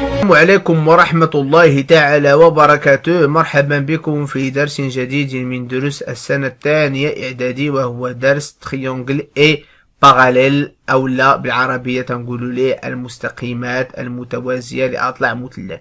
السلام عليكم ورحمة الله تعالى وبركاته مرحبا بكم في درس جديد من دروس السنة الثانية إعدادي وهو درس تريونجل إي باراليل أو لا بالعربية تنقول ليه المستقيمات المتوازية لأطلع مثلث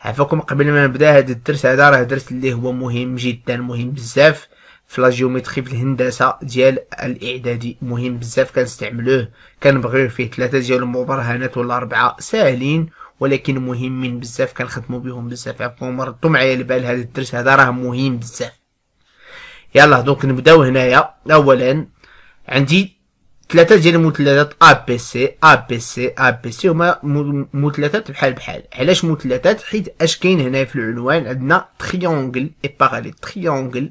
عفاكم قبل ما نبدا هذا الدرس هذا راه درس اللي هو مهم جدا مهم بزاف في لا جيومتري في الهندسه ديال الاعدادي مهم بزاف كنستعملوه كنبغيو فيه ثلاثه ديال المبرهنات ولا اربعه ساهلين ولكن مهمين بزاف كنخدموا بهم بزاف عفوا مرضتم على البال هذا الدرس هذا راه مهم بزاف يلا دونك نبداو هنايا اولا عندي ثلاثه ديال المثلثات ا بي سي ا بي سي ا بي سي هما مثلثات بحال بحال علاش مثلثات حيت اش كاين هنا في العنوان عندنا تريونغل اي باغالي تريونغل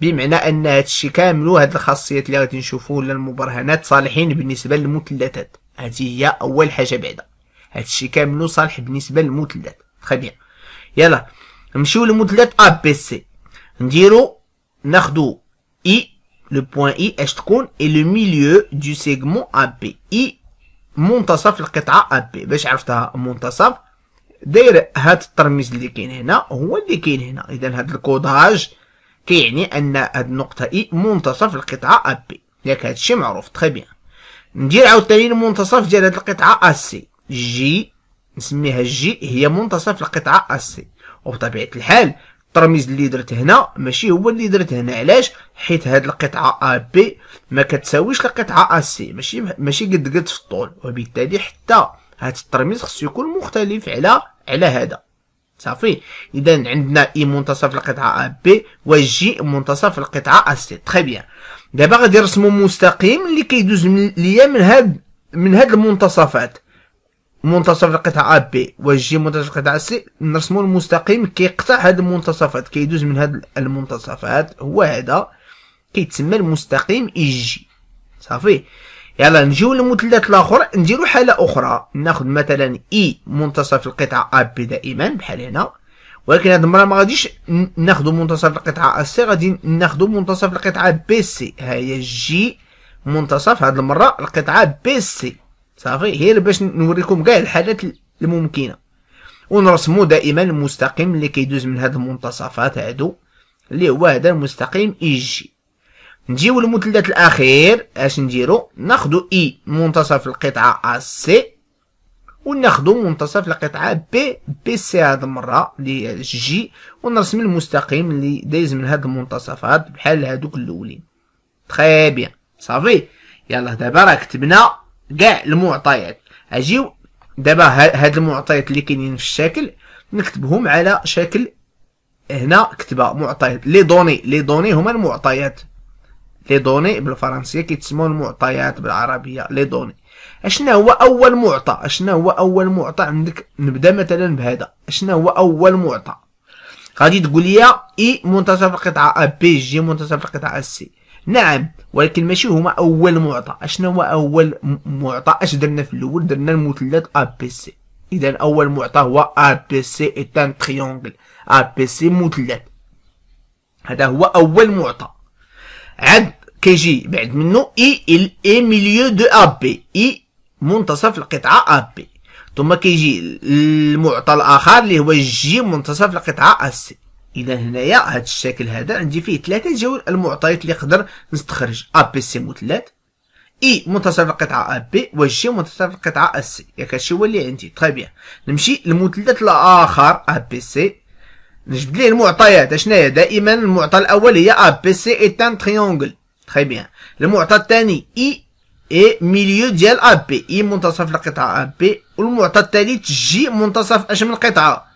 بمعنى ان هادشي كامل هاد الخاصيات اللي غادي نشوفو ولا المبرهنات صالحين بالنسبه للمثلثات هذه هي اول حاجه بعدا هادشي كامل صالح بالنسبه للمثلث تري بيان يلا نمشيو للمثلث ا بي سي نديرو ناخدو اي لو بوان اي اش تكون اي لو ميليو دو سيغمون ا بي اي منتصف القطعه ا بي باش عرفتها منتصف داير هاد الترميز اللي كاين هنا هو اللي كاين هنا اذا هاد الكوداج كيعني ان هاد النقطه اي e منتصف القطعه ا بي ياك هادشي معروف تري بيان ندير عاوتاني المنتصف ديال هاد القطعه ا سي جي نسميها جي هي منتصف القطعة السي وبطبيعة الحال الترميز اللي درت هنا ماشي هو اللي درت هنا علاش حيت هاد القطعه ا بي ما كتساويش القطعه ا سي ماشي ماشي قد قد في الطول وبالتالي حتى هاد الترميز خصو يكون مختلف على على هذا صافي اذا عندنا اي منتصف القطعه ا بي و جي منتصف القطعه ا سي تري بيان دابا غادي نرسمو مستقيم اللي كيدوز ليا من هاد من هاد المنتصفات منتصف القطعة بي والجي منتصف القطعة سي نرسمو المستقيم كيقطع هاد المنتصفات كيدوز من هاد المنتصفات هو هذا كيتسمى المستقيم اي جي صافي يلا نجيو للمثلث الاخر نديرو حاله اخرى ناخذ مثلا اي e منتصف القطعه ا بي دائما بحال هنا ولكن هاد المره ما غاديش ناخذ منتصف القطعه سي غادي ناخذ منتصف القطعه بي سي ها هي جي منتصف هاد المره القطعه بي سي صافي غير باش نوريكم كاع الحالات الممكنه ونرسمو دائما المستقيم اللي كيدوز من هاد المنتصفات هادو اللي هو هذا المستقيم اي جي نجيو للمثلث الاخير اش نديرو ناخدو اي منتصف القطعه ا سي وناخدو منتصف القطعه بي بي سي هاد المره اللي جي ونرسم المستقيم اللي دايز من هاد المنتصفات بحال هادوك الاولين تري بيان صافي يلا دابا راه كتبنا كاع المعطيات اجيو دابا هاد المعطيات اللي كاينين في الشكل نكتبهم على شكل هنا كتبه معطيات لي دوني لي دوني هما المعطيات لي دوني بالفرنسيه كيتسموا المعطيات بالعربيه لي دوني اشنا هو اول معطى اشنا هو اول معطى عندك نبدا مثلا بهذا اشنا هو اول معطى غادي تقول لي اي منتصف القطعه ا بي جي منتصف القطعه سي نعم ولكن ماشي هما اول معطى اشنو هو اول معطى اش درنا في الاول درنا المثلث ا بي سي اذا اول معطى هو ا بي سي ايتان تريونغل ا بي سي مثلث هذا هو اول معطى عاد كيجي بعد منه اي e ال اي ميليو دو ا بي اي منتصف القطعه ا بي ثم كيجي المعطى الاخر اللي هو جي منتصف القطعه ا سي اذا هنايا هذا الشكل هذا عندي فيه ثلاثه جول المعطيات اللي نقدر نستخرج ا بي سي مثلث اي منتصف القطعه ا بي و جي منتصف القطعه ا سي ياك هادشي هو اللي عندي تري بيان نمشي للمثلث الاخر ا بي سي نجبد ليه المعطيات اشناهي دائما المعطى الاول هي ا بي سي تان تريونغل تري بيان المعطى الثاني اي اي ميليو ديال ا بي اي منتصف القطعه ا بي والمعطى الثالث جي منتصف اش من قطعه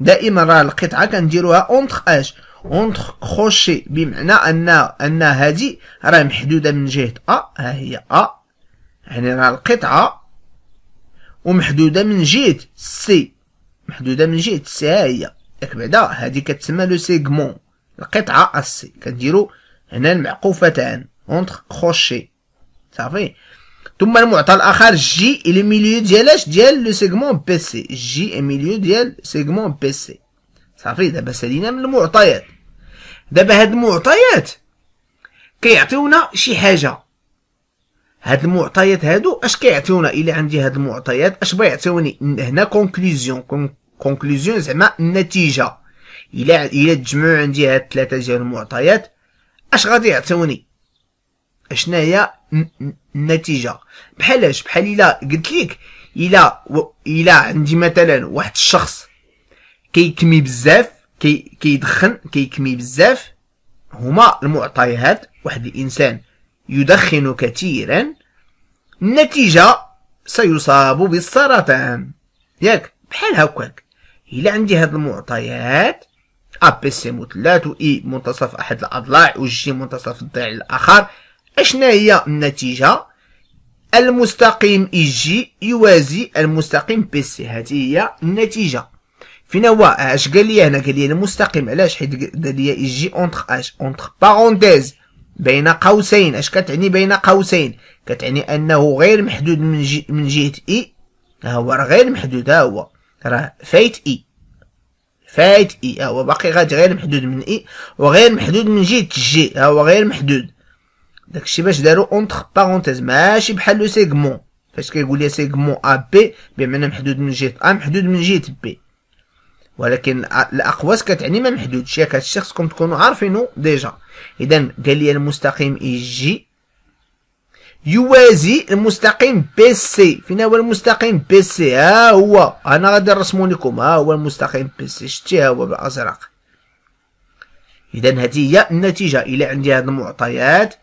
دائما راه القطعه كنديروها اونتر اش اونتر كروشي بمعنى ان ان هذه راه محدوده من جهه ا ها هي ا يعني راه القطعه ومحدوده من جهه سي محدوده من جهه سي ها هي ياك بعدا هذه كتسمى لو سيغمون القطعه السي كنديرو هنا المعقوفتان اونتر كروشي صافي ثم المعطى الاخر جي اللي ميليو ديال اش ديال لو سيغمون بي سي جي ميليو ديال سيغمون بي سي صافي دابا سالينا من المعطيات دابا هاد المعطيات كيعطيونا شي حاجه هاد المعطيات هادو اش كيعطيونا الا عندي هاد المعطيات اش بيعطيوني هنا كونكلوزيون كونكلوزيون زعما النتيجه الا الا تجمعوا عندي هاد ثلاثه ديال المعطيات اش غادي يعطيوني هي النتيجه بحالاش بحال الا قلت لك الا الا عندي مثلا واحد الشخص كيكمي بزاف كي كيدخن كيكمي بزاف هما المعطيات واحد الانسان يدخن كثيرا النتيجه سيصاب بالسرطان ياك بحال هكاك الا عندي هاد المعطيات ا بي سي مثلث و اي منتصف احد الاضلاع و جي منتصف الضلع الاخر اشنا هي النتيجه المستقيم اي جي يوازي المستقيم بي سي هذه هي النتيجه فين هو اش قال لي هنا قال لي المستقيم علاش حيت دار لي اي جي اونتر اش اونتر بارونتيز بين قوسين اش كتعني بين قوسين كتعني انه غير محدود من جي من جهه اي هو راه غير محدود ها هو راه فايت اي فايت اي هو باقي غادي غير محدود من اي وغير محدود من جهه جي هو غير محدود داكشي باش دارو اونتر بارونتيز ماشي بحال لو سيغمون فاش كيقول لي سيغمون ا بي بمعنى محدود من جهه ا محدود من جهه بي ولكن الاقواس كتعني ما محدودش ياك هاد خصكم تكونوا عارفينو ديجا اذا قال لي المستقيم اي جي يوازي المستقيم بي سي فين هو المستقيم بي سي ها هو انا غادي نرسمو لكم ها هو المستقيم بي سي شتي ها هو بالازرق اذا هذه هي النتيجه الا عندي هاد المعطيات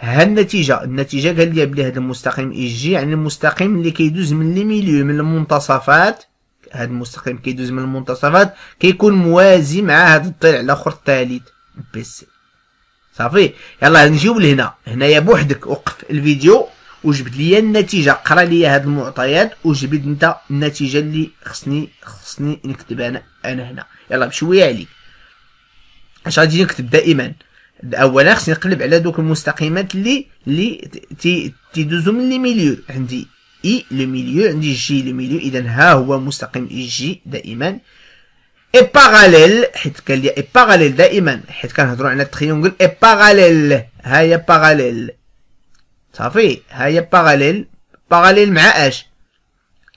هالنتيجه النتيجه قال لي بلي هذا المستقيم اي جي يعني المستقيم اللي كيدوز من لي ميليو من المنتصفات هذا المستقيم كيدوز من المنتصفات كيكون موازي مع هذا الضلع الاخر الثالث بي سي صافي يلا نجيو لهنا هنايا بوحدك وقف الفيديو وجبد لي النتيجه قرا لي هاد المعطيات وجبد انت النتيجه اللي خصني خصني نكتب انا انا هنا يلا بشويه عليك اش غادي نكتب دائما اولا خصني نقلب على دوك المستقيمات اللي اللي تيدوزو من لي ميليو عندي اي لو ميليو عندي جي لو ميليو اذا ها هو مستقيم اي جي دائما اي باراليل حيت قال لي اي باراليل دائما حيت كنهضروا على التريونغل اي باراليل ها هي باراليل صافي ها هي باراليل باراليل مع اش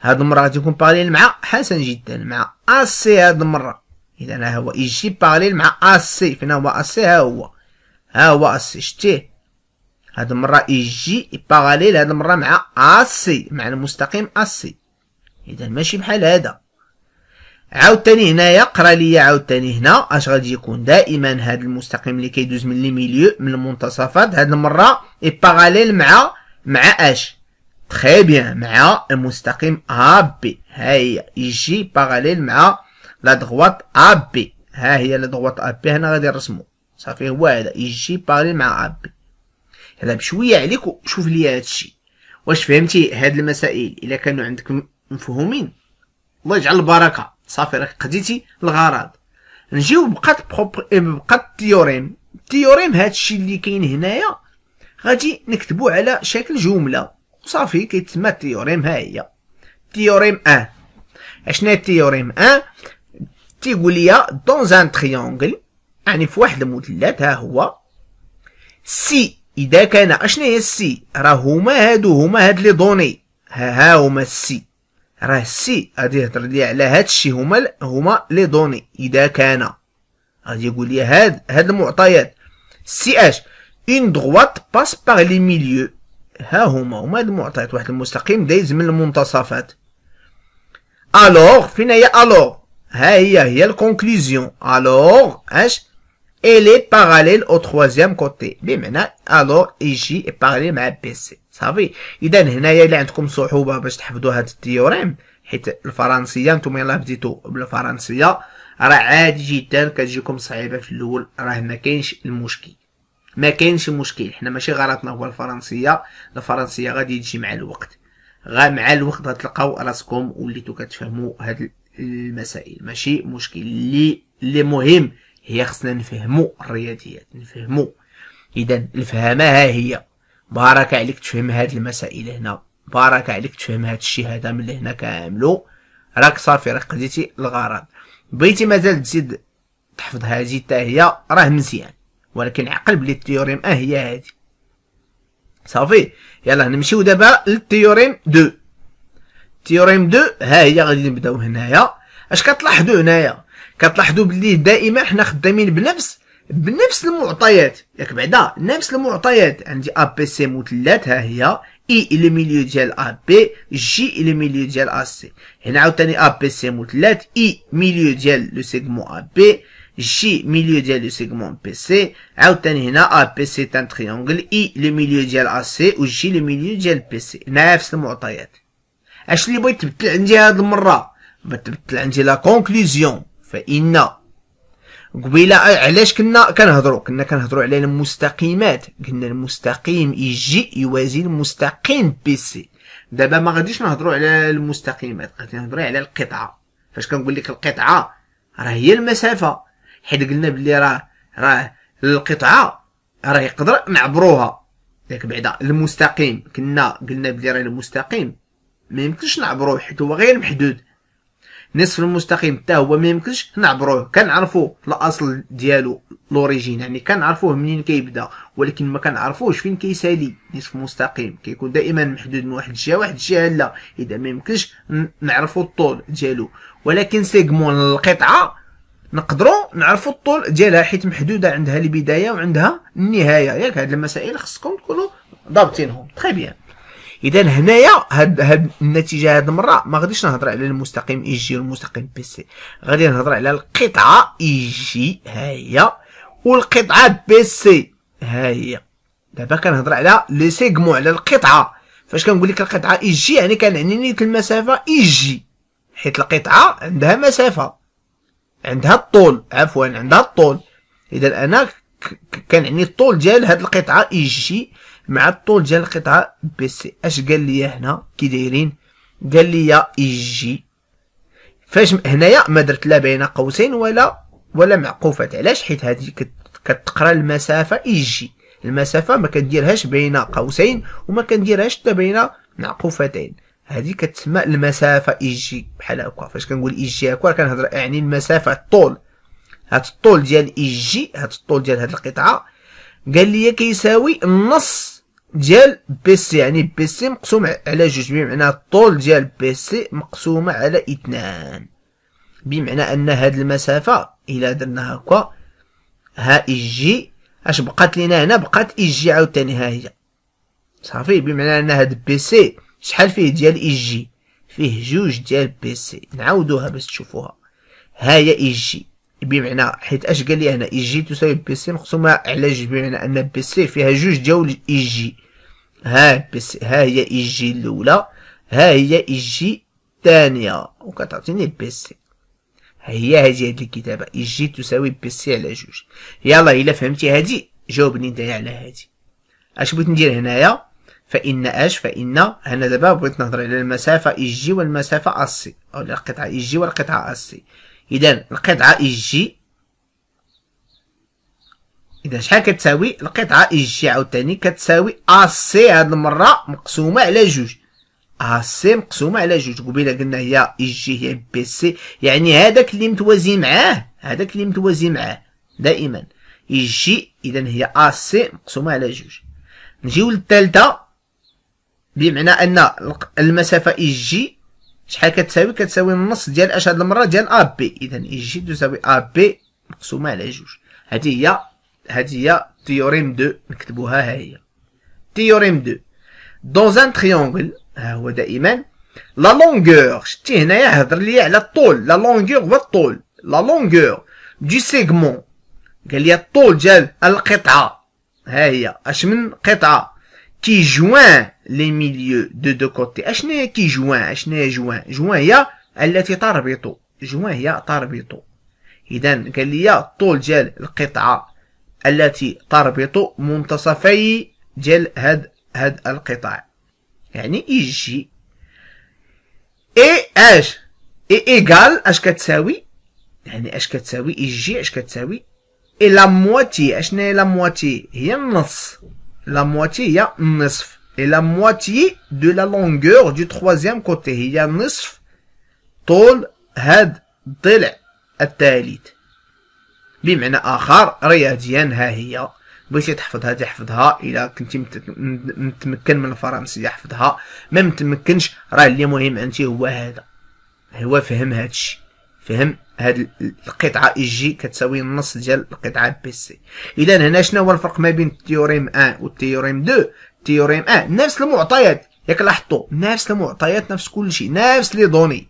هاد المره غادي يكون باراليل مع حسن جدا مع اسي هاد المره اذا ها هو اي جي باراليل مع اسي فين هو اسي ها هو ها هو اس شتيه هاد المرة اي جي باراليل هاد المرة مع اسي مع المستقيم اسي اذا ماشي بحال هذا عاوتاني هنايا قرا ليا عاوتاني هنا اش غادي يكون دائما هاد المستقيم اللي كيدوز من لي ميليو من المنتصفات هاد المرة اي باراليل مع مع اش تخي بيان مع المستقيم ا بي ها هي جي باراليل مع لا دغوات ا بي ها هي لا دغوات ا بي هنا غادي نرسمو صافي هو هذا يجي باري مع ربي هذا بشويه عليك وشوف ليا هادشي واش فهمتي هاد المسائل الا كانوا عندك مفهومين الله يجعل البركه صافي راك قديتي الغرض نجيو بقات بروبر إيه، بقات التيوريم التيوريم هادشي اللي كاين هنايا غادي نكتبو على شكل جمله وصافي كيتسمى التيوريم ها هي تيوريم ان اشنا التيوريم ان تيقول لي دون ان تريانغل يعني في واحد المثلث ها هو سي اذا كان اشنو هي السي راه هما هادو هما هاد لي دوني ها, ها هما السي راه السي غادي يهضر لي على هادشي هما هما لي دوني اذا كان غادي يقول لي هاد هاد المعطيات سي اش اون دغوات باس باغ لي ميليو ها هما هما هاد المعطيات واحد المستقيم دايز من المنتصفات الوغ فين هي الوغ ها هي هي الكونكليزيون الوغ اش elle est parallèle au troisième côté بمعنى الور اي جي est parallèle مع بي صافي اذا هنايا الا عندكم صعوبه باش تحفظوا هاد التيوريم حيت الفرنسيه نتوما يلاه بديتو بالفرنسيه راه عادي جدا كتجيكم صعيبه في الاول راه ما كاينش المشكل ما كاينش مشكل حنا ماشي غلطنا هو الفرنسيه الفرنسيه غادي تجي مع الوقت غا مع الوقت غتلقاو راسكم وليتو كتفهموا هاد المسائل ماشي مشكل اللي اللي مهم هي خصنا نفهمو الرياضيات نفهمو اذا الفهامه ها هي بارك عليك تفهم هاد المسائل هنا بارك عليك تفهم هاد الشيء هذا من هنا كاملو راك صافي راك قديتي الغرض بغيتي مازال تزيد تحفظ هذه حتى هي راه مزيان ولكن عقل بلي التيوريم اه هي هادي صافي يلا نمشيو دابا للتيوريم دو تيوريم دو ها هي غادي نبداو هنايا اش كتلاحظوا هنايا كتلاحظوا بلي دائما حنا خدامين بنفس بنفس المعطيات ياك بعدا نفس المعطيات عندي ا بي سي مثلث ها هي e اي لي ميليو ديال ا بي جي لي ميليو ديال ا سي هنا عاوتاني ا بي سي مثلث اي ميليو ديال لو سيغمون ا بي جي ميليو ديال لو سيغمون بي سي عاوتاني هنا ا بي سي تان تريونغل اي لي ميليو ديال ا سي و جي لي ميليو ديال بي سي نفس المعطيات اش اللي بغيت تبدل عندي هاد المره بغيت تبدل عندي لا كونكلوزيون فإن قبيله علاش كنا كنهضروا كنا كنهضروا على المستقيمات قلنا المستقيم يجي يوازي المستقيم بي سي دابا ما غاديش نهضروا على المستقيمات غادي نهضرو على القطعه فاش كنقول لك القطعه راه هي المسافه حيت قلنا بلي راه راه القطعه راه يقدر نعبروها داك بعدا المستقيم كنا قلنا بلي راه المستقيم ما يمكنش نعبروه حيت هو غير محدود نصف المستقيم حتى هو ما يمكنش نعبروه كنعرفو الاصل ديالو لوريجين يعني كنعرفوه منين كيبدا ولكن ما كنعرفوش فين كيسالي نصف مستقيم كيكون دائما محدود من واحد الجهه واحد الجهه لا اذا ما يمكنش نعرفوا الطول ديالو ولكن سيغمون القطعه نقدروا نعرفوا الطول ديالها حيت محدوده عندها البدايه وعندها النهايه ياك هاد المسائل خصكم تكونوا ضابطينهم تري بيان اذا هنايا هاد هاد النتيجه هاد المره ما غاديش نهضر على المستقيم اي جي والمستقيم بي سي غادي نهضر على القطعه اي جي ها هي والقطعه بي سي ها هي دابا كنهضر على لي سيغمون على القطعه فاش كنقول لك القطعه اي جي يعني كنعني نيت المسافه اي جي حيت القطعه عندها مسافه عندها الطول عفوا عندها الطول اذا انا كنعني الطول ديال هاد القطعه اي جي مع الطول ديال القطعه بي سي اش قال لي هنا كي دايرين قال لي اي جي فاش هنايا ما درت لا بين قوسين ولا ولا معقوفات علاش حيت هذه كتقرا المسافه اي جي المسافه ما كنديرهاش بين قوسين وما كنديرهاش حتى بين معقوفتين هذه كتسمى المسافه اي جي بحال هكا فاش كنقول اي جي هكا كنهضر يعني المسافه الطول هاد الطول ديال اي جي هاد الطول ديال هاد القطعه قال لي كيساوي النص ديال بي سي يعني بي سي مقسوم على جوج بمعنى الطول ديال بي سي مقسومة على اثنان بمعنى ان هاد المسافة الى درنا هكا ها اي جي اش بقات لينا هنا بقات اي جي عاوتاني ها هي صافي بمعنى ان هاد بي سي شحال فيه ديال اي جي فيه جوج ديال بي سي نعاودوها باش تشوفوها ها هي اي جي بمعنى حيت اش قال لي هنا اي e جي تساوي بي سي مقسومه على جوج بمعنى ان بي سي فيها جوج ديال اي جي ها بي سي ها هي اي e جي الاولى ها هي اي e جي الثانيه وكتعطيني بي سي هي هذه هاد الكتابه اي جي تساوي بي سي على جوج يلا الا فهمتي هادي جاوبني نتايا على هادي اش بغيت ندير هنايا فان اش فان هنا دابا بغيت نهضر على المسافه اي جي والمسافه اسي او القطعه اي جي والقطعه اسي اذا القطعه اي جي اذا شحال كتساوي القطعه اي جي عاوتاني كتساوي ا سي هاد المره مقسومه على جوج ا سي مقسومه على جوج قبيله قلنا هي اي جي هي بي سي يعني هذاك اللي متوازي معاه هذاك اللي متوازي معاه دائما اي جي اذا هي ا سي مقسومه على جوج نجيو للثالثه بمعنى ان المسافه اي جي شحال كتساوي كتساوي النص ديال اش هاد المره ديال ا بي اذا اي جي تساوي ا بي مقسومه على جوج هادي هي هادي هي تيوريم دو نكتبوها ها هي تيوريم دو دون ان تريونغل ها هو دائما لا لونغور شتي هنايا هضر ليا على الطول لا لونغور هو الطول لا لونغور دو سيغمون قال لي الطول ديال القطعه ها هي اش من قطعه كي جوان لي ميليو دو دو كوتي اشنا هي كي جوان اشنا هي جوان جوان هي التي تربط جوان هي تربط اذا قال لي طول ديال القطعه التي تربط منتصفي ديال هاد هاد القطع يعني جي اي اش اي ايغال اش كتساوي يعني اش كتساوي جي اش كتساوي اي لا مواتي اشنا هي لا مواتي هي النص la moitié, il y a nisf. Et la moitié de la longueur du troisième côté, il y a nisf, طول هاد ضلع الثالث بمعنى آخر رياضيا ها هي بغيتي تحفظها تحفظها الا كنتي متمكن من الفرنسية حفظها ما متمكنش راه اللي مهم عندي هو هذا هو فهم هادشي فهم هاد القطعه اي جي كتساوي النص ديال القطعه بي سي اذا هنا شنو هو الفرق ما بين التيوريم 1 والتيوريم 2 التيوريم 1 نفس المعطيات ياك لاحظتوا نفس المعطيات نفس كل شيء نفس لي دوني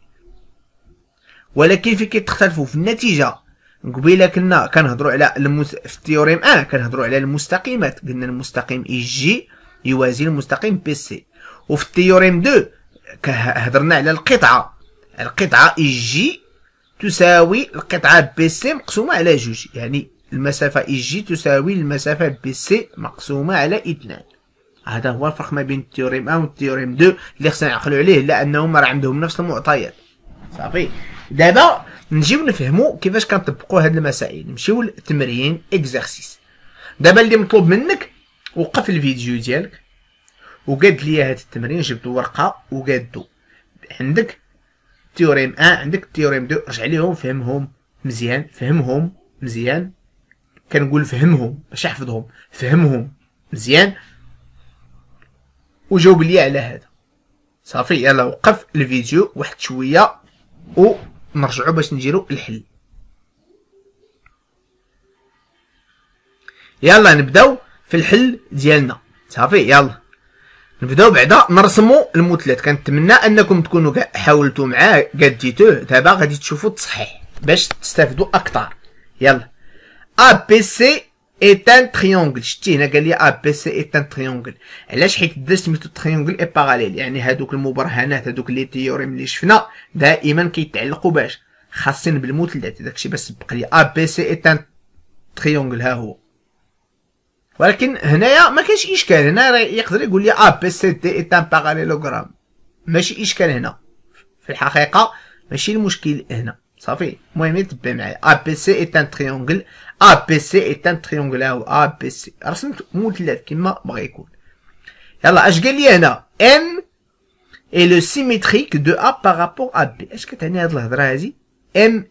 ولكن فين كيتختلفوا في النتيجه قبيله كنا كنهضروا على المس... في التيوريم 1 آه كنهضروا على المستقيمات قلنا المستقيم اي جي يوازي المستقيم بي سي وفي التيوريم 2 هضرنا على القطعه القطعه اي جي تساوي القطعة بي سي مقسومة على جوج يعني المسافة اي جي تساوي المسافة بي سي مقسومة على اثنان هذا هو الفرق ما بين التيوريم 1 والتيوريم 2 اللي خصنا نعقلوا عليه لانهم راه عندهم نفس المعطيات صافي دابا نجيو نفهمو كيفاش كنطبقوا هاد المسائل نمشيو للتمرين اكزرسيس دابا اللي مطلوب منك وقف الفيديو ديالك وقاد ليا هاد التمرين جبت ورقه وقادو عندك تيوريم ا عندك تيوريم دو رجع ليهم فهمهم مزيان فهمهم مزيان كنقول فهمهم باش احفظهم فهمهم مزيان وجاوب لي على هذا صافي يلا وقف الفيديو واحد شويه ونرجعوا باش نديروا الحل يلا نبداو في الحل ديالنا صافي يلا نبداو بعدا نرسمو المثلث كنتمنى انكم تكونوا حاولتوا معاه قديتوه دابا غادي تشوفوا التصحيح باش تستافدوا اكثر يلا ا بي سي ايت ان تريونغل شتي هنا قال لي ا بي سي ايت ان تريونغل علاش حيت درت سميتو تريونغل اي باراليل يعني هادوك المبرهنات هادوك لي تيوريم اللي شفنا دائما كيتعلقوا باش خاصين بالمثلث داكشي باش سبق لي ا بي سي ايت ان تريونغل ها هو ولكن هنايا ما كاينش اشكال هنا يقدر يقول لي ا بي سي دي ايت ان باراليلوغرام ماشي اشكال هنا في الحقيقه ماشي المشكل هنا صافي المهم تبع معايا ا بي سي ايت ان تريونغل ا بي سي ايت ان تريونغل او ا بي سي رسمت مثلث كما بغى يكون يلا اش قال لي هنا ان اي لو سيميتريك دو ا بارابور ا بي اش كتعني هاد الهضره هادي ام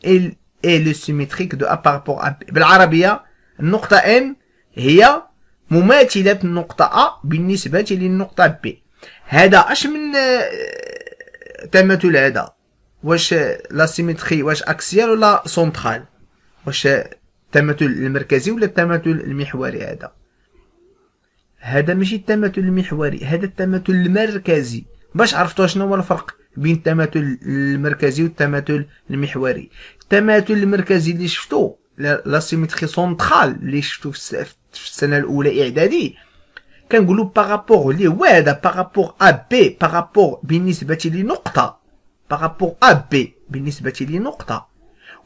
اي لو سيميتريك دو ا بارابور ا بي بالعربيه النقطه ام هي مماثلة النقطة أ بالنسبة للنقطة ب هذا اش من آه، تماثل هذا واش لا سيمتري واش اكسيال ولا سونترال واش التماثل المركزي ولا التماثل المحوري هذا هذا ماشي التماثل المحوري هذا التماثل المركزي باش عرفتوا شنو هو الفرق بين التماثل المركزي والتماثل المحوري التماثل المركزي اللي شفتو لا سيمتري سونترال اللي شفتو في السنه الاولى اعدادي كنقولوا بارابور لي وادا بارابور ا بي بارابور بالنسبه لي نقطه بارابور ا بي بالنسبه لي نقطه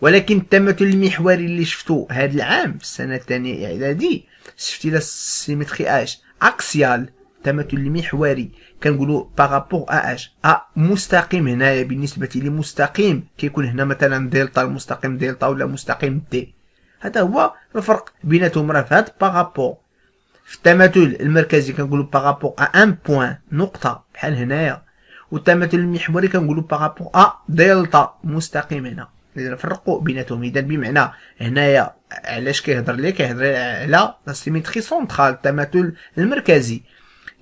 ولكن التماثل المحوري اللي شفتو هاد العام في السنه الثانيه اعدادي شفتي لا سيمتري اش اكسيال التماثل المحوري كنقولوا بارابور ا اش ا مستقيم هنايا بالنسبه لي مستقيم كيكون هنا مثلا دلتا المستقيم دلتا ولا مستقيم دي هذا هو الفرق بيناتهم راه فهاد باغابو باغابور في التماثل المركزي كنقولوا باغابور ا ان بوين نقطه بحال هنايا والتماثل المحوري كنقولوا باغابور ا دلتا مستقيم هنا فرقوا بيناتهم اذا بمعنى هنايا علاش كيهضر لي كيهضر على لا سيميتري سونترال التماثل المركزي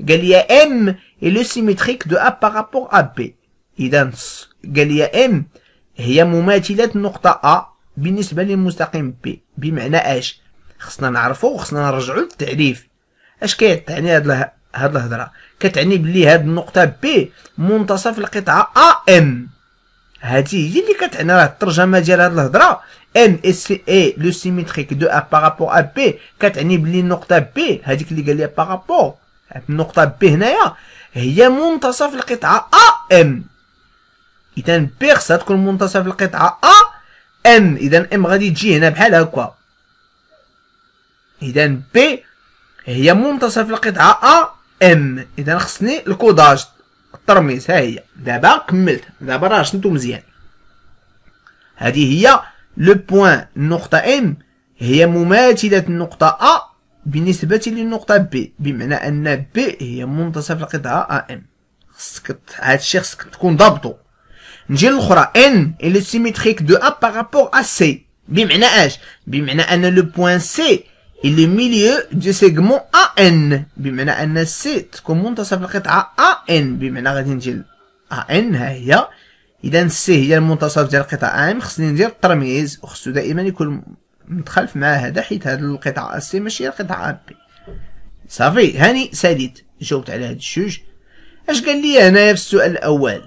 قال لي ام اي لو سيميتريك دو ا بارابور ا بي اذا قال لي ام هي مماثله النقطه ا بالنسبه للمستقيم بي بمعنى اش خصنا نعرفو وخصنا نرجعو للتعريف اش كتعني هاد هاد الهضره كتعني بلي هاد النقطه بي منتصف القطعه ا ام هادي هي اللي كتعني راه الترجمه ديال هاد الهضره ام اس اي لو سيميتريك دو ا بارابور ا بي كتعني بلي النقطه بي هذيك اللي قال لي بارابور النقطه بي هنايا هي منتصف القطعه ا ام اذا بي خصها تكون منتصف القطعه ا ام اذا ام غادي تجي هنا بحال هكا اذا بي هي منتصف القطعه ا ام اذا خصني الكوداج الترميز ها هي دابا كملت دابا راه شنتو مزيان هذه هي لو بوين النقطه ام هي مماثله النقطه ا بالنسبه للنقطه بي بمعنى ان بي هي منتصف القطعه ا ام خصك هادشي خصك تكون ضابطو نجي للأخرى ان اي سيميتريك دو ا A par rapport بمعنى اش بمعنى أن لو بوان سي لو ميليو دو سيغمون ا ان بمعنى أن سي تكون منتصف القطعة ان بمعنى غادي نجي ان ها هي إذا سي هي المنتصف ديال القطعة ام خصني ندير الترميز وخصو دائما يكون متخالف مع هذا حيت هاد القطعة سي ماشي القطعة بي صافي هاني ساليت جاوبت على هاد الشوج اش قال لي هنايا في السؤال الاول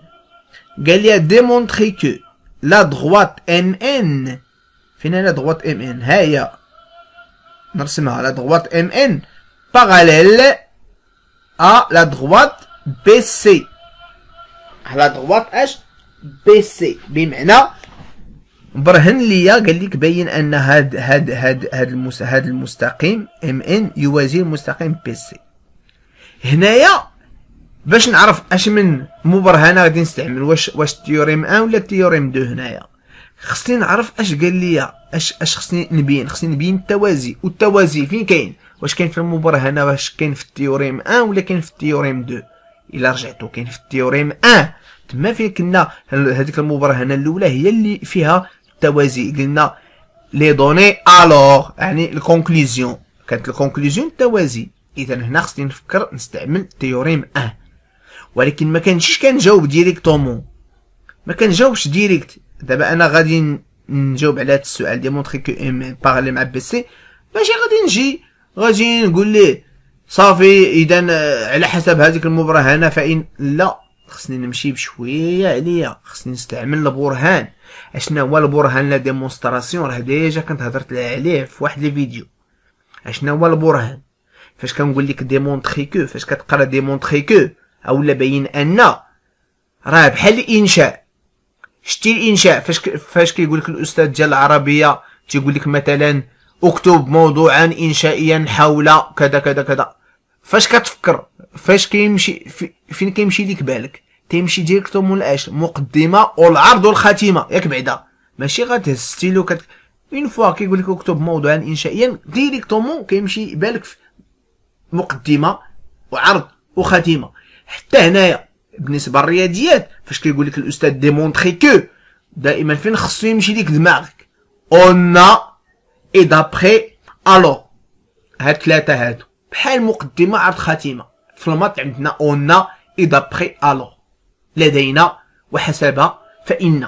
قال لي ديمونتري كو لا دغوات ان ان فين لا دغوات ام ان ها هي نرسمها لا دغوات ام ان باراليل ا لا دغوات بي سي على دغوات اش بي سي بمعنى برهن ليا قال لك بين ان هاد هاد هاد هاد, المس... هاد المستقيم ام ان يوازي المستقيم بي سي هنايا باش نعرف اش من مبرهنه غادي نستعمل واش واش تيوريم 1 ولا تيوريم 2 هنايا خصني نعرف اش قال لي اش اش خصني نبين خصني نبين التوازي والتوازي فين كاين واش كاين في المبرهنه واش كاين في التيوريم 1 ولا كاين في التيوريم 2 الا رجعتو كاين في التيوريم 1 تما فين كنا هذيك المبرهنه الاولى هي اللي فيها التوازي قلنا لي دوني الوغ يعني الكونكلوزيون كانت الكونكلوزيون التوازي اذا هنا خصني نفكر نستعمل تيوريم 1 ولكن ما كان جاوب ديريكتومون ما جاوبش ديريكت دابا انا غادي نجاوب على هذا السؤال ديمونتري كو ام بارلي مع بي سي ماشي غادي نجي غادي نقول ليه صافي اذا آه، على حسب هذيك المبرهنه فان لا خصني نمشي بشويه عليا خصني نستعمل البرهان اشنا هو البرهان لا ديمونستراسيون راه ديجا كنت هضرت عليه في واحد الفيديو اشنا هو البرهان فاش كنقول لك ديمونتري كو فاش كتقرا ديمونتري كو او لا باين ان راه بحال الانشاء شتي الانشاء فاش فاش كيقول لك الاستاذ ديال العربيه تيقول لك مثلا اكتب موضوعا انشائيا حول كذا كذا كذا فاش كتفكر فاش كيمشي فين كيمشي ليك بالك تيمشي ديريكتومون اش المقدمه والعرض والخاتمه ياك بعدا ماشي غتهز ستيلو كت اون فوا كيقول لك اكتب موضوعا انشائيا ديريكتومون كيمشي بالك في مقدمه وعرض وخاتمه حتى هنايا بالنسبه للرياضيات فاش كيقول لك الاستاذ ديمونتري كو دائما فين خصو يمشي ليك دماغك اون اي دابري الو هاد ثلاثه هادو بحال مقدمه عرض خاتمه في المات عندنا اون اي دابري الو لدينا وحسب فان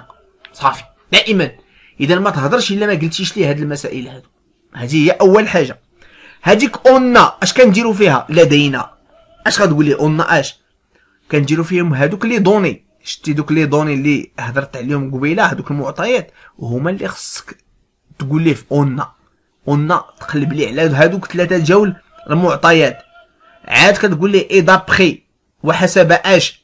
صافي دائما اذا ما تهضرش الا ما قلتيش لي هاد المسائل هادو هذه هي اول حاجه هذيك اون اش كنديروا فيها لدينا اش غتقول لي اون اش كنديرو فيهم هادوك لي دوني شتي دوك لي دوني اللي هضرت عليهم قبيله هادوك المعطيات وهما اللي خصك تقول ليه في اونا اون تقلب ليه على هادوك ثلاثه جول المعطيات عاد كتقول ليه اي دابخي وحسب اش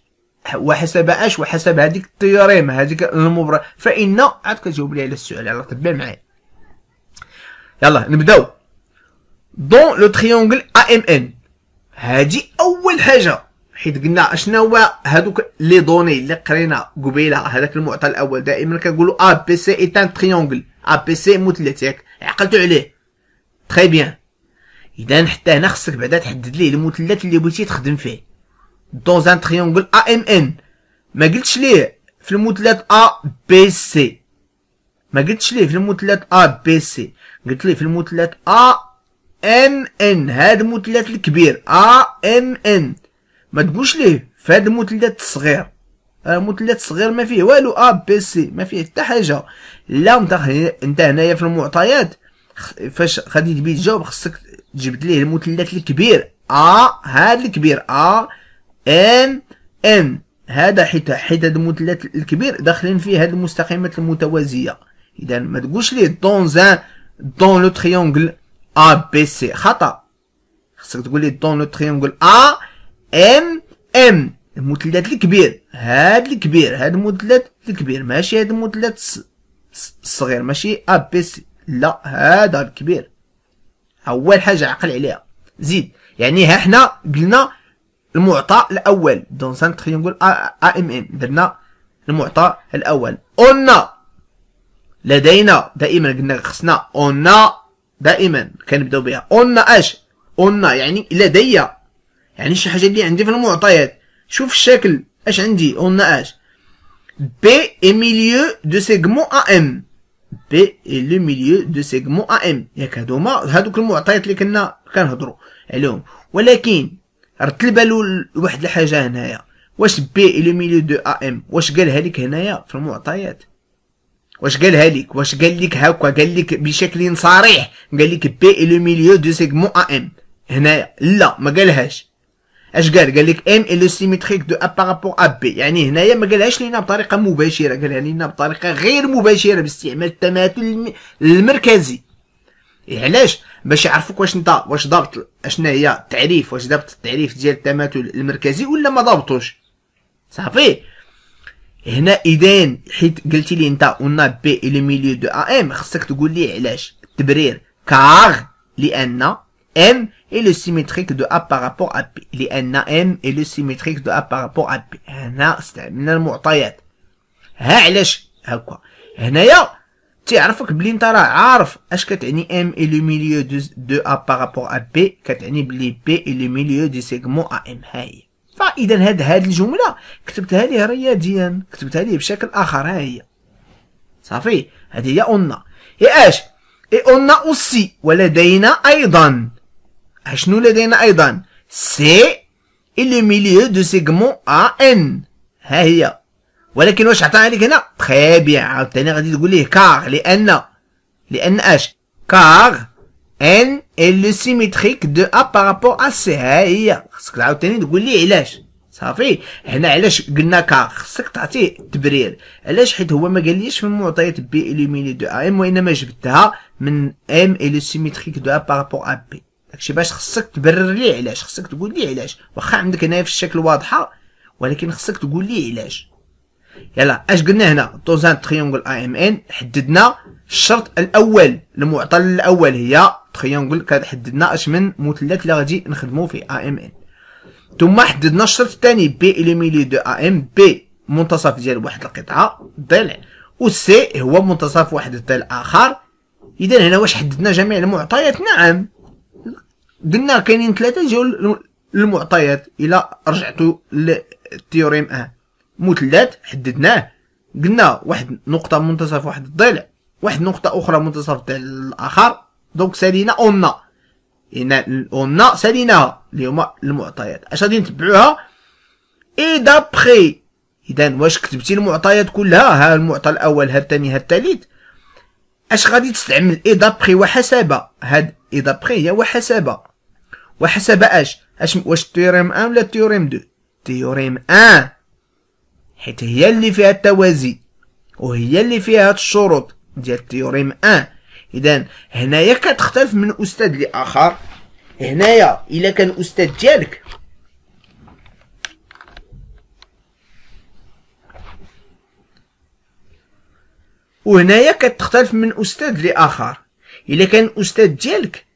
وحسب اش وحسب هذيك التيوريم هذيك المبرر فان عاد كتجاوب لي على السؤال يلاه تبع معايا يلا نبداو دون لو تريونغل ام ان هادي اول حاجه حيت قلنا اشنا هو هذوك لي دوني اللي قرينا قبيله هذاك المعطى الاول دائما كنقولوا ا بي سي ايتان تريونغل ا بي سي مثلث ياك عقلتو عليه تري بيان اذا حتى هنا خصك بعدا تحدد ليه المثلث اللي بغيتي تخدم فيه دون ان تريونغل ا ام ان ما قلتش ليه في المثلث ا بي سي ما قلتش ليه في المثلث ا بي سي قلت ليه في المثلث ا ام ان هذا المثلث الكبير ا ام ان ما تقولش ليه في هذا المثلث الصغير المثلث الصغير ما فيه والو ا بي سي ما فيه حتى حاجه لا انت انت هنايا في المعطيات فاش غادي تبي تجاوب خصك تجبد ليه المثلث الكبير ا هاد الكبير ا ان ان هذا حيت حيت هاد المثلث الكبير داخلين فيه هاد المستقيمات المتوازيه اذا ما تقولش ليه دون زان دون لو تريونغل ا بي سي خطا خصك تقول لي دون لو تريونغل ا ام ام المثلث الكبير هاد الكبير هاد المثلث الكبير ماشي هاد المثلث الصغير ماشي ا بي سي لا هذا الكبير اول حاجه عقل عليها زيد يعني ها حنا قلنا المعطى الاول دون سان نقول ا ام ام درنا المعطى الاول قلنا لدينا دائما قلنا خصنا قلنا دائما كنبداو بها قلنا اش قلنا يعني لدي يعني شي حاجه اللي عندي في المعطيات شوف الشكل اش عندي قلنا اش بي اي ميليو دو سيغمون ا ام بي اي لو ميليو دو سيغمون ا ام ياك هادوما هادوك المعطيات اللي كنا كنهضروا عليهم ولكن رتل بالو لواحد الحاجه هنايا واش بي اي لو ميليو دو ا ام واش قالها لك هنايا في المعطيات واش قالها لك واش قال لك هكا قال لك بشكل صريح قال لك بي اي لو ميليو دو سيغمون ا ام هنايا لا ما قالهاش اش قال قال لك ام لو سيميتريك دو ا بارابور ا بي يعني هنايا ما قالهاش لينا بطريقه مباشره قالها لينا بطريقه غير مباشره باستعمال التماثل المركزي إيه، علاش باش يعرفوك واش نتا واش ضبط اشنا هي التعريف واش ضبط التعريف ديال التماثل المركزي ولا ما ضبطوش صافي هنا اذا حيت قلتي لي انت قلنا بي لو ميليو دو ا ام خصك تقول لي علاش التبرير كار لان ام et le symétrique de A par rapport à B لأن NAM et le symétrique de A par rapport à B هنا استعملنا المعطيات ها علاش هاكا. هنايا تيعرفك بلي انت راه عارف اش كتعني M et le milieu de, de A par rapport à B كتعني بلي B et le milieu du segment à M ها هي فاذا هاد هاد الجمله كتبتها ليه رياضيا كتبتها ليه بشكل اخر ها هي صافي هادي هي اون اي اش اي اون اوسي ولدينا ايضا شنو لدينا أيضا سي اللي ميليو دو سيغمون أ إن ها هي ولكن واش عطاها لك هنا تخي طيب بيان عاوتاني غادي تقول ليه كار لأن لأن أش كار إن لو سيميتريك دو أ بارابور أ سي ها هي خصك عاوتاني تقول ليه علاش صافي هنا علاش قلنا كا خصك تعطيه تبرير علاش حيت هو ما قاليش في المعطيات بي ميليو دو ا ام وانما جبتها من ام لو سيميتريك دو ا بارابور ا بي داكشي باش خصك تبرر لي علاش خصك تقول لي علاش واخا عندك هنايا في الشكل واضحه ولكن خصك تقول لي علاش يلا اش قلنا هنا طوزان تريونغل اي ام ان حددنا الشرط الاول المعطل الاول هي تريونغل كتحددنا اش من مثلث اللي غادي نخدمو فيه اي ام ان ثم حددنا الشرط الثاني بي اليميلي دو اي ام بي منتصف ديال واحد القطعه ضلع و سي هو منتصف واحد الضلع اخر اذا هنا واش حددنا جميع المعطيات نعم قلنا كاينين ثلاثه ديال المعطيات الا رجعتو للتيوريم أن أه. مثلث حددناه قلنا واحد نقطه منتصف واحد الضلع واحد نقطه اخرى منتصف تاع الاخر دونك سالينا اونا هنا اونا ساليناها اللي هما المعطيات اش غادي نتبعوها اي دابخي اذا واش كتبتي المعطيات كلها ها المعطى الاول ها الثاني ها الثالث اش غادي تستعمل اي دابخي وحسابة هاد اي دابخي هي وحسابة وحسب اش اش واش تيوريم 1 ولا تيوريم دو تيوريم ان حيت هي اللي فيها التوازي وهي اللي فيها الشروط ديال تيوريم ان اذا هنايا كتختلف من استاذ لاخر هنايا الا كان استاذ ديالك وهنايا كتختلف من استاذ لاخر الا كان استاذ ديالك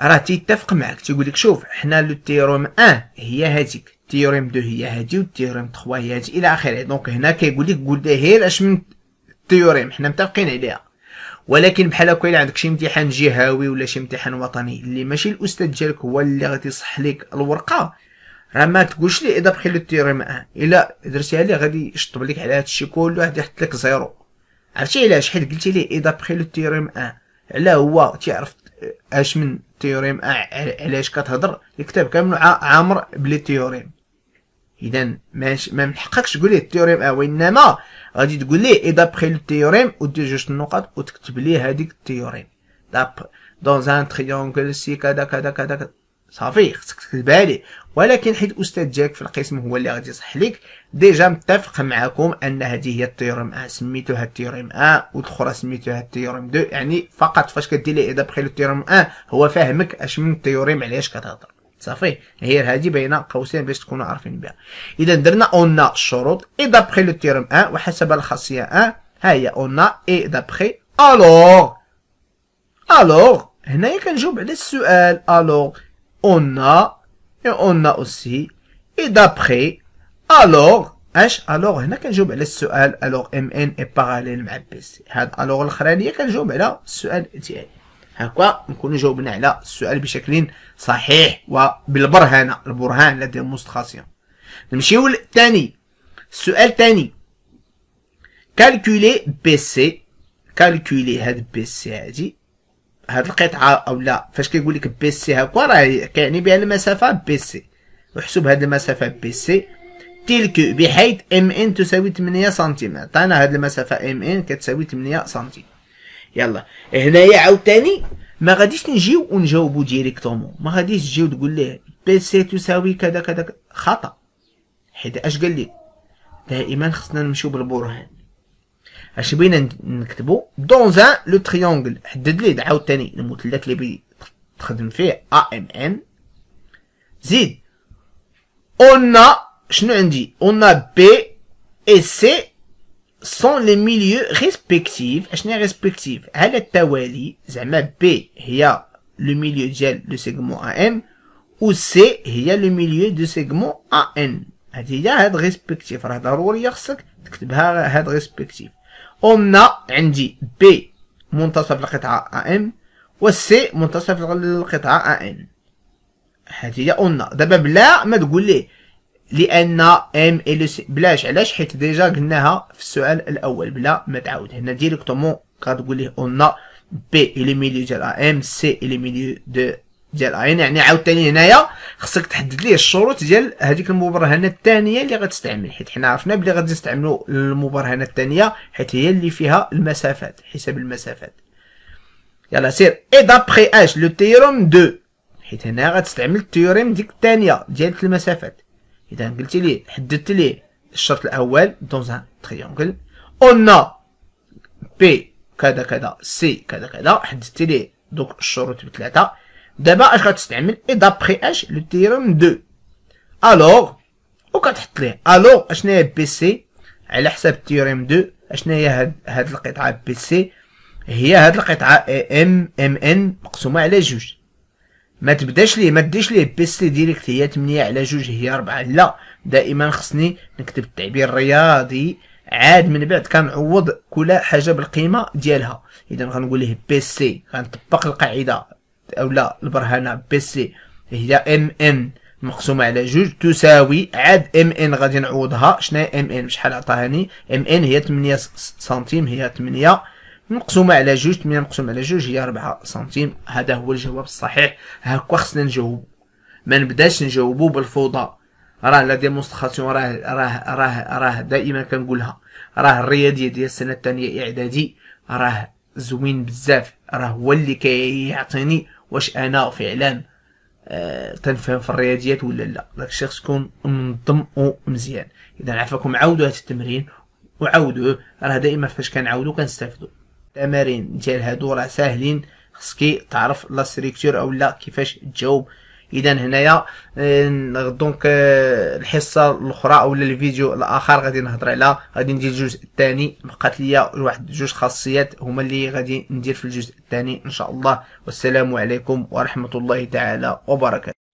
راه تيتفق معك تيقول لك شوف حنا لو تيوريم 1 هي هذيك التيوريم 2 هي هذه والتيوريم 3 هي هذه الى اخره دونك هنا كيقول لك قول ده غير إيه اش من التيوريم حنا متفقين عليها ولكن بحال هكا الا عندك شي امتحان جهوي ولا شي امتحان وطني اللي ماشي الاستاذ ديالك هو اللي غادي يصح لك الورقه راه ما تقولش لي اذا بخيل التيوريم 1 الا درتيها ليه غادي يشطب لك على هادشي كله واحد يحط لك زيرو عرفتي علاش حيت قلتي ليه اذا بخيل التيوريم تيوريم 1 علاه هو تيعرف اش من تيوريم علاش كتهضر الكتاب كامل عامر بلي تيوريم اذا ماش ما محققش تقول ليه التيوريم او آه، وانما غادي تقول ليه اي دابخي التيوريم ودير جوج النقط وتكتب ليه هذيك التيوريم داب دون ان تريونغل سي كذا كذا كذا صافي خصك تكتبها ليه ولكن حيت الاستاذ جاك في القسم هو اللي غادي يصح لك ديجا متفق معكم ان هذه هي التيوريم ا سميتوها التيوريم ا والاخرى سميتوها التيوريم 2 يعني فقط فاش كدير لي دابخي لو تيوريم ا هو فاهمك اش من التيوريم علاش كتهضر صافي هي هذه بين قوسين باش تكونوا عارفين بها اذا درنا اون الشروط اي دابخي لو ا وحسب الخاصيه ا ها هي اون اي دابخي الوغ الوغ هنايا كنجاوب على السؤال الوغ اون et on a aussi et d'après alors اش الوغ هنا كنجاوب على السؤال الوغ ام ان اي باراليل مع بي سي هاد الوغ الاخرانيه كنجاوب على السؤال ديالي هكا نكونوا جاوبنا على السؤال بشكل صحيح وبالبرهنه البرهان لدى المستخصم نمشيو للثاني السؤال الثاني كالكولي بي سي كالكولي هاد بي سي هادي هاد القطعه او لا فاش كيقول لك بي سي هاكا راه كيعني بها المسافه بي سي وحسب هاد المسافه بي سي تلك بحيث ام ان تساوي 8 سنتيم عطانا طيب، هاد المسافه ام ان كتساوي 8 سنتيم يلا هنايا عاوتاني ما غاديش نجيو ونجاوبو ديريكتومون ما غاديش تجيو تقول ليه بي سي تساوي كذا كذا خطا حيت اش قال لي دائما خصنا نمشيو بالبرهان اش بغينا نكتبو دون زان لو تريونغل حدد ليه عاوتاني المثلث اللي بغي تخدم فيه ا ام ان زيد اونا شنو عندي اونا بي اي سي سون لي ميليو ريسبكتيف اشني ريسبكتيف على التوالي زعما بي هي لو ميليو ديال لو سيغمون ا ام و سي هي لو ميليو دو سيغمون ا ان هادي هي هاد ريسبكتيف راه ضروري خصك تكتبها هاد ريسبكتيف قلنا عندي B منتصف القطعة AM والسي منتصف القطعة AM هذه هي قلنا دابا بلا ما تقول لي لان ام اي لو سي بلاش علاش حيت ديجا قلناها في السؤال الاول بلا ما تعاود هنا ديريكتومون كتقول لي قلنا بي اي لو ميليو ديال ام سي اي لو ميليو دو ديال اين يعني،, يعني عاوتاني هنايا خصك تحدد ليه الشروط ديال هذيك المبرهنه الثانيه اللي غتستعمل حيت حنا عرفنا بلي غادي نستعملوا المبرهنه الثانيه حيت هي اللي فيها المسافات حساب المسافات يلا سير اي دابخي اش لو تيورم دو حيت هنا غتستعمل التيوريم ديك الثانيه ديال المسافات اذا قلت ليه حددت ليه الشرط الاول دون ان تريونغل اون بي كذا كذا سي كذا كذا حددت ليه دوك الشروط بثلاثه دابا اش غتستعمل اي دابخي اش لو تيرم دو الوغ كتحط ليه الوغ اشناهي بي سي على حساب تيرم دو اشناهي هاد هاد القطعه بي سي هي هاد القطعه ام ام ان مقسومه على جوج ما تبداش ليه ما تديش ليه بي سي ديريكت هي تمنية على جوج هي ربعة لا دائما خصني نكتب التعبير الرياضي عاد من بعد كنعوض كل حاجه بالقيمه ديالها اذا غنقول ليه بي سي غنطبق القاعده او لا البرهنه بي سي هي ام ان مقسومه على جوج تساوي عاد ام ان غادي نعوضها شنو ام ان شحال عطاهاني ام ان هي 8 سنتيم هي 8 مقسومه على جوج 8 مقسومه على جوج هي 4 سنتيم هذا هو الجواب الصحيح هكا خصنا نجاوب ما نبداش نجاوبو بالفوضى راه لا ديمونستراسيون راه راه راه راه دائما كنقولها راه الرياضيه ديال السنه الثانيه اعدادي راه زوين بزاف راه هو اللي كيعطيني كي واش انا فعلا أه تنفهم في الرياضيات ولا لا راك الشخص تكون منظم ومزيان اذا عفاكم عاودوا هذا التمرين وعاودوه راه دائما فاش كنعاودو كنستافدو التمارين ديال هادو راه ساهلين خصك تعرف لا ستريكتور اولا كيفاش تجاوب اذا هنايا دونك آه، آه، الحصه الاخرى اولا الفيديو الاخر غادي نهضر على غادي ندير الجزء الثاني بقات ليا واحد جوج خاصيات هما اللي غادي ندير في الجزء الثاني ان شاء الله والسلام عليكم ورحمه الله تعالى وبركاته